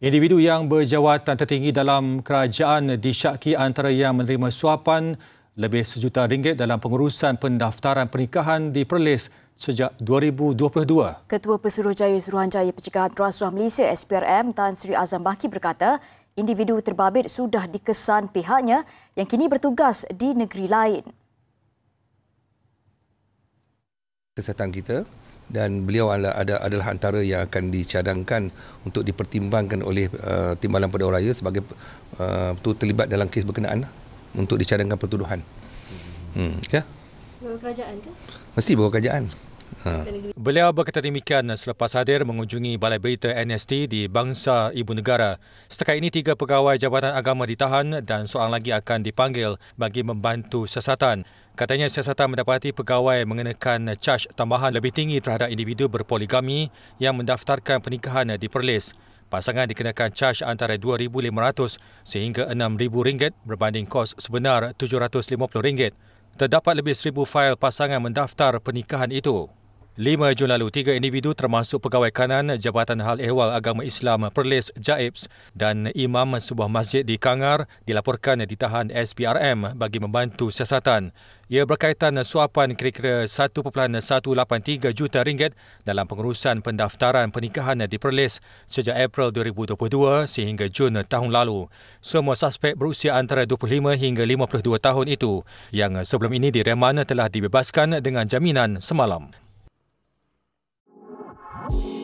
Individu yang berjawatan tertinggi dalam kerajaan disyaki antara yang menerima suapan lebih sejuta ringgit dalam pengurusan pendaftaran pernikahan di Perlis sejak 2022. Ketua Pesuruhjaya Suruhanjaya Pencegahan Rasuah Malaysia SPRM Tan Sri Azam Baki berkata, individu terbabit sudah dikesan pihaknya yang kini bertugas di negeri lain. Kesatuan kita dan beliau adalah, ada, adalah antara yang akan dicadangkan untuk dipertimbangkan oleh uh, Timbalan Pedang Raya sebagai uh, tu terlibat dalam kes berkenaan lah untuk dicadangkan pertuduhan. Hmm. Ya? Yeah. kerajaan ke? Mesti bawa kerajaan. Ha. Beliau berkata demikian selepas hadir mengunjungi Balai Berita NST di Bangsa Ibu Negara. Setakat ini tiga pegawai Jabatan Agama ditahan dan seorang lagi akan dipanggil bagi membantu siasatan. Katanya siasatan mendapati pegawai mengenakan caj tambahan lebih tinggi terhadap individu berpoligami yang mendaftarkan pernikahan di Perlis. Pasangan dikenakan caj antara RM2,500 sehingga RM6,000 berbanding kos sebenar RM750. Terdapat lebih 1,000 fail pasangan mendaftar pernikahan itu. Lima Jun lalu, tiga individu termasuk pegawai kanan Jabatan Hal Ehwal Agama Islam Perlis Jaibs dan imam sebuah masjid di Kangar dilaporkan ditahan SPRM bagi membantu siasatan. Ia berkaitan suapan kira-kira 1.183 juta ringgit dalam pengurusan pendaftaran pernikahan di Perlis sejak April 2022 sehingga Jun tahun lalu. Semua suspek berusia antara 25 hingga 52 tahun itu yang sebelum ini direman telah dibebaskan dengan jaminan semalam. Thank you.